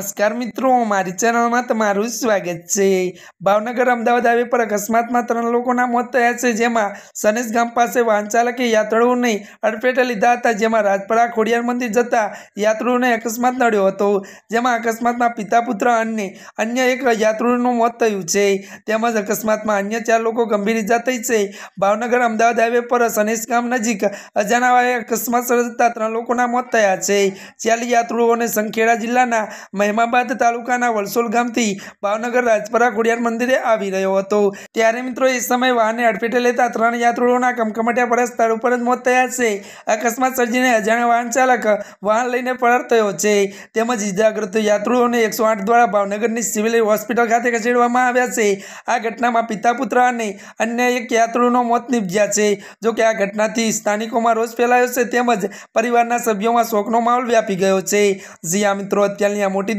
Gracias. નમસ્કાર મિત્રો મારી ચેનલમાં તમારું સ્વાગત છે ભાવનગર અમદાવાદ હાઈવે પર અકસ્માતમાં ત્રણ લોકોના મોત થયા છે જેમાં સનેસ ગામ પાસે વાહન ચાલકે યાત્રાળુઓને અડફેટે લીધા હતા જેમાં રાજપરા ખોડિયાર મંદિર જતા યાત્રુઓને અકસ્માત નડ્યો હતો જેમાં અકસ્માતમાં પિતા પુત્ર અને અન્ય એક યાત્રુનું મોત થયું છે તેમજ અકસ્માતમાં અન્ય ચાર લોકો ગંભીર ઇજા થઈ છે ભાવનગર અમદાવાદ હાઈવે પર સનેસ ગામ નજીક અજાણાવાએ અકસ્માત સર્જતા ત્રણ લોકોના મોત થયા છે ચાલી યાત્રુઓને સંખેડા જિલ્લાના મહેમાન જમાબાદ તાલુકાના વલસોલ ગામથી ભાવનગર રાજપરા ખોડિયાર મંદિરે આવી રહ્યો હતો ત્યારે મિત્રો એ સમયે વાહને અડફેટે લેતા ત્રણ યાત્રુઓના કમકમાટ્યા પર સ્થળ ઉપર જ મોત થયા છે અકસ્માત સર્જીને અજાણ્યા વાહન ચાલક વાહન લઈને ફરાર થયો છે તેમજ ઇજાગ્રસ્ત યાત્રુઓને એકસો આઠ દ્વારા ભાવનગરની સિવિલ હોસ્પિટલ ખાતે ખસેડવામાં આવ્યા છે આ ઘટનામાં પિતા પુત્ર અને અન્ય એક યાત્રુનો મોત નિપજ્યા છે જોકે આ ઘટનાથી સ્થાનિકોમાં રોષ ફેલાયો છે તેમજ પરિવારના સભ્યોમાં શોકનો માહોલ વ્યાપી ગયો છે જી આ મિત્રો અત્યારની આ મોટી